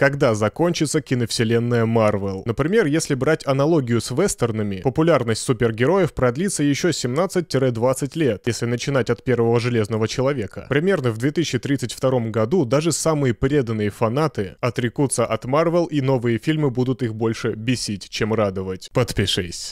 когда закончится киновселенная Марвел. Например, если брать аналогию с вестернами, популярность супергероев продлится еще 17-20 лет, если начинать от первого Железного Человека. Примерно в 2032 году даже самые преданные фанаты отрекутся от Марвел и новые фильмы будут их больше бесить, чем радовать. Подпишись.